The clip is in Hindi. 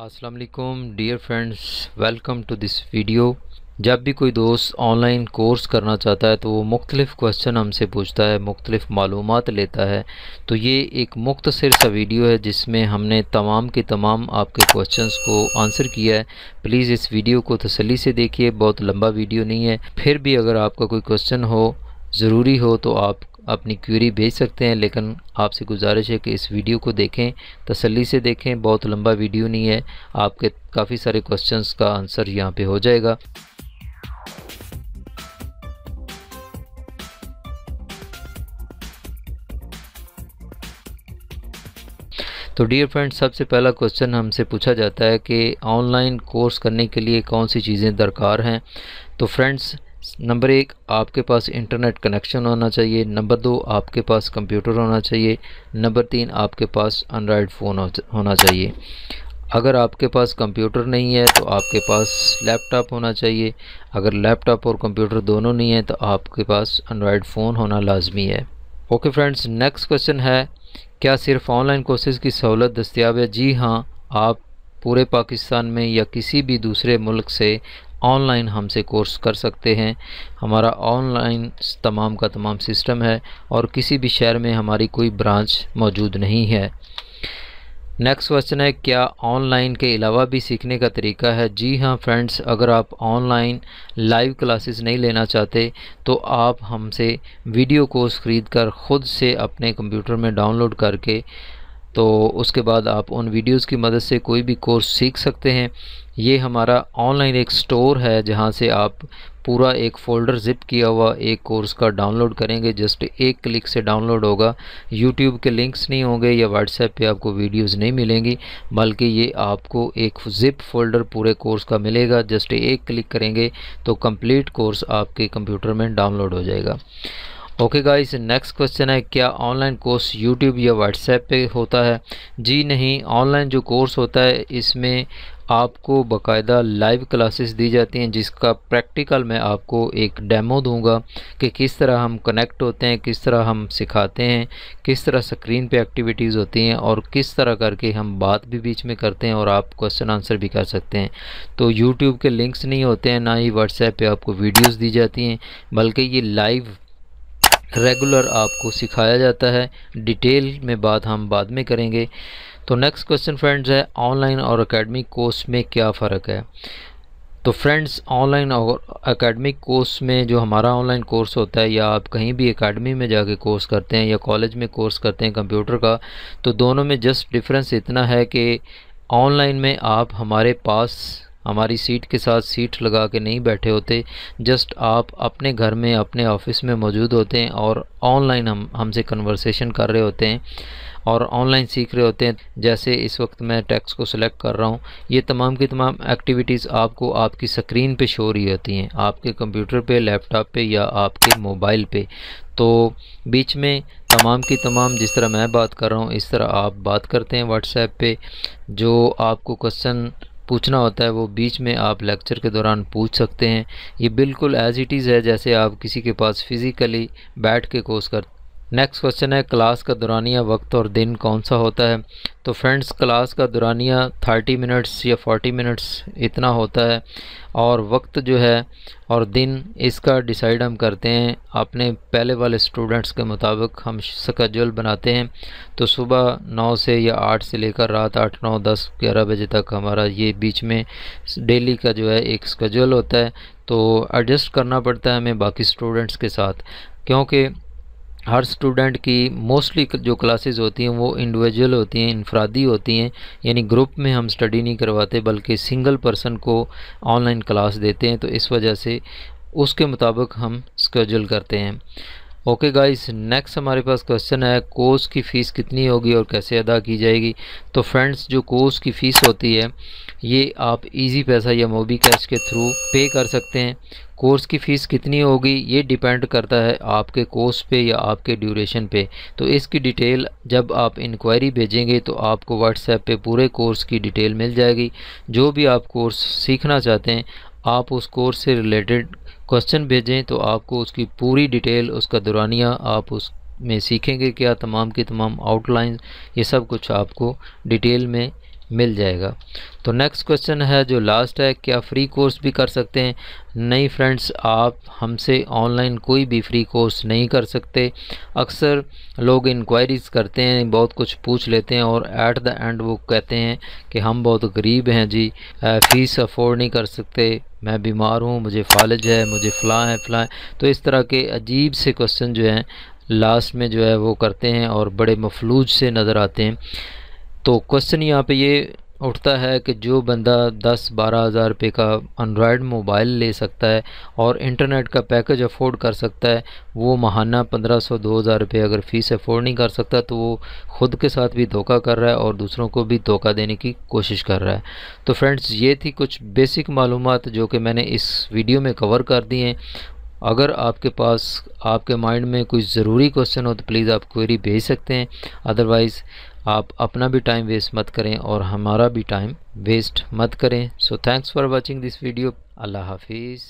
अस्सलाम वालेकुम dear friends welcome to this video जब भी कोई दोस्त ऑनलाइन कोर्स करना चाहता है तो वो मुख्तलिफ़ क्वेश्चन हमसे पूछता है मुख्तलिफ़ मालूम लेता है तो ये एक मुख्तर सा वीडियो है जिसमें हमने तमाम के तमाम आपके क्वेश्चंस को आंसर किया है प्लीज़ इस वीडियो को तसली से देखिए बहुत लंबा वीडियो नहीं है फिर भी अगर आपका कोई क्वेश्चन हो ज़रूरी हो तो आप अपनी क्यूरी भेज सकते हैं लेकिन आपसे गुजारिश है कि इस वीडियो को देखें तसल्ली से देखें बहुत लंबा वीडियो नहीं है आपके काफ़ी सारे क्वेश्चन का आंसर यहाँ पर हो जाएगा तो डियर फ्रेंड्स सबसे पहला क्वेश्चन हमसे पूछा जाता है कि ऑनलाइन कोर्स करने के लिए कौन सी चीज़ें दरकार हैं तो फ्रेंड्स नंबर एक आपके पास इंटरनेट कनेक्शन होना चाहिए नंबर दो आपके पास कंप्यूटर होना चाहिए नंबर तीन आपके पास एंड्रॉयड फ़ोन होना चाहिए अगर आपके पास कंप्यूटर नहीं है तो आपके पास लैपटॉप होना चाहिए अगर लैपटॉप और कंप्यूटर दोनों नहीं है तो आपके पास एंड्रॉयड फ़ोन होना लाजमी है ओके फ्रेंड्स नेक्स्ट क्वेश्चन है क्या सिर्फ ऑनलाइन कोर्सेज़ की सहूलत दस्तियाब है जी हाँ आप पूरे पाकिस्तान में या किसी भी दूसरे मुल्क से ऑनलाइन हमसे कोर्स कर सकते हैं हमारा ऑनलाइन तमाम का तमाम सिस्टम है और किसी भी शहर में हमारी कोई ब्रांच मौजूद नहीं है नेक्स्ट क्वेश्चन है क्या ऑनलाइन के अलावा भी सीखने का तरीका है जी हाँ फ्रेंड्स अगर आप ऑनलाइन लाइव क्लासेस नहीं लेना चाहते तो आप हमसे वीडियो कोर्स ख़रीद कर ख़ुद से अपने कंप्यूटर में डाउनलोड करके तो उसके बाद आप उन वीडियोस की मदद से कोई भी कोर्स सीख सकते हैं ये हमारा ऑनलाइन एक स्टोर है जहाँ से आप पूरा एक फ़ोल्डर ज़िप किया हुआ एक कोर्स का डाउनलोड करेंगे जस्ट एक क्लिक से डाउनलोड होगा यूट्यूब के लिंक्स नहीं होंगे या व्हाट्सएप पे आपको वीडियोस नहीं मिलेंगी बल्कि ये आपको एक ज़िप फ़ोल्डर पूरे कोर्स का मिलेगा जस्ट एक क्लिक करेंगे तो कंप्लीट कोर्स आपके कंप्यूटर में डाउनलोड हो जाएगा ओके गाइस नेक्स्ट क्वेश्चन है क्या ऑनलाइन कोर्स यूट्यूब या व्हाट्सएप पे होता है जी नहीं ऑनलाइन जो कोर्स होता है इसमें आपको बकायदा लाइव क्लासेस दी जाती हैं जिसका प्रैक्टिकल मैं आपको एक डेमो दूंगा कि किस तरह हम कनेक्ट होते हैं किस तरह हम सिखाते हैं किस तरह स्क्रीन पे एक्टिविटीज़ होती हैं और किस तरह करके हम बात भी बीच में करते हैं और आप क्वेश्चन आंसर भी कर सकते हैं तो यूट्यूब के लिंक्स नहीं होते हैं ना ही व्हाट्सएप पर आपको वीडियोज़ दी जाती हैं बल्कि ये लाइव रेगुलर आपको सिखाया जाता है डिटेल में बात हम बाद में करेंगे तो नेक्स्ट क्वेश्चन फ्रेंड्स है ऑनलाइन और एकेडमिक कोर्स में क्या फ़र्क है तो फ्रेंड्स ऑनलाइन और एकेडमिक कोर्स में जो हमारा ऑनलाइन कोर्स होता है या आप कहीं भी एकेडमी में जाके कोर्स करते हैं या कॉलेज में कोर्स करते हैं कंप्यूटर का तो दोनों में जस्ट डिफरेंस इतना है कि ऑनलाइन में आप हमारे पास हमारी सीट के साथ सीट लगा के नहीं बैठे होते जस्ट आप अपने घर में अपने ऑफिस में मौजूद होते हैं और ऑनलाइन हम हमसे कन्वर्सेशन कर रहे होते हैं और ऑनलाइन सीख रहे होते हैं जैसे इस वक्त मैं टैक्स को सिलेक्ट कर रहा हूँ ये तमाम की तमाम एक्टिविटीज़ आपको आपकी स्क्रीन पे शो रही होती हैं आपके कंप्यूटर पे लैपटॉप पे या आपके मोबाइल पे तो बीच में तमाम की तमाम जिस तरह मैं बात कर रहा हूँ इस तरह आप बात करते हैं व्हाट्सएप पे जो आपको क्वेश्चन पूछना होता है वो बीच में आप लेक्चर के दौरान पूछ सकते हैं ये बिल्कुल एज़ इट इज़ है जैसे आप किसी के पास फ़िज़िकली बैठ के कोर्स कर नेक्स्ट क्वेश्चन है क्लास का दुरानिया वक्त और दिन कौन सा होता है तो फ्रेंड्स क्लास का दुरानिया थर्टी मिनट्स या फोर्टी मिनट्स इतना होता है और वक्त जो है और दिन इसका डिसाइड हम करते हैं अपने पहले वाले स्टूडेंट्स के मुताबिक हम स्कजल बनाते हैं तो सुबह नौ से या आठ से लेकर रात आठ नौ दस ग्यारह बजे तक हमारा ये बीच में डेली का जो है एक स्कजल होता है तो एडजस्ट करना पड़ता है हमें बाकी स्टूडेंट्स के साथ क्योंकि हर स्टूडेंट की मोस्टली जो क्लासेस होती हैं वो इंडिविजुअल होती हैं इनफरादी होती हैं यानी ग्रुप में हम स्टडी नहीं करवाते बल्कि सिंगल पर्सन को ऑनलाइन क्लास देते हैं तो इस वजह से उसके मुताबिक हम स्कड्यूल करते हैं ओके गाइस नेक्स्ट हमारे पास क्वेश्चन है कोर्स की फ़ीस कितनी होगी और कैसे अदा की जाएगी तो फ्रेंड्स जो कोर्स की फ़ीस होती है ये आप इजी पैसा या मोबी कैश के थ्रू पे कर सकते हैं कोर्स की फ़ीस कितनी होगी ये डिपेंड करता है आपके कोर्स पे या आपके ड्यूरेशन पे तो इसकी डिटेल जब आप इंक्वायरी भेजेंगे तो आपको व्हाट्सएप पे पूरे कोर्स की डिटेल मिल जाएगी जो भी आप कोर्स सीखना चाहते हैं आप उस कोर्स से रिलेटेड क्वेश्चन भेजें तो आपको उसकी पूरी डिटेल उसका दुरानिया आप उस में सीखेंगे क्या तमाम के तमाम आउटलाइन ये सब कुछ आपको डिटेल में मिल जाएगा तो नेक्स्ट क्वेश्चन है जो लास्ट है क्या फ्री कोर्स भी कर सकते हैं नहीं फ्रेंड्स आप हमसे ऑनलाइन कोई भी फ्री कोर्स नहीं कर सकते अक्सर लोग इंक्वायरीज़ करते हैं बहुत कुछ पूछ लेते हैं और एट द एंड वो कहते हैं कि हम बहुत गरीब हैं जी फ़ीस अफोर्ड नहीं कर सकते मैं बीमार हूँ मुझे फालज है मुझे फ़लाँ है फ़लाँ तो इस तरह के अजीब से क्वेश्चन जो हैं लास्ट में जो है वो करते हैं और बड़े मफलूज से नज़र आते हैं तो क्वेश्चन यहाँ पे ये उठता है कि जो बंदा दस बारह हज़ार रुपये का एंड्रॉयड मोबाइल ले सकता है और इंटरनेट का पैकेज अफोर्ड कर सकता है वो महाना पंद्रह सौ दो हज़ार रुपये अगर फ़ीस अफोर्ड नहीं कर सकता तो वो ख़ुद के साथ भी धोखा कर रहा है और दूसरों को भी धोखा देने की कोशिश कर रहा है तो फ्रेंड्स ये थी कुछ बेसिक मालूम जो कि मैंने इस वीडियो में कवर कर दी हैं अगर आपके पास आपके माइंड में कोई ज़रूरी क्वेश्चन हो तो प्लीज़ आप क्वेरी भेज सकते हैं अदरवाइज़ आप अपना भी टाइम वेस्ट मत करें और हमारा भी टाइम वेस्ट मत करें so thanks for watching this video अल्लाह हाफिज़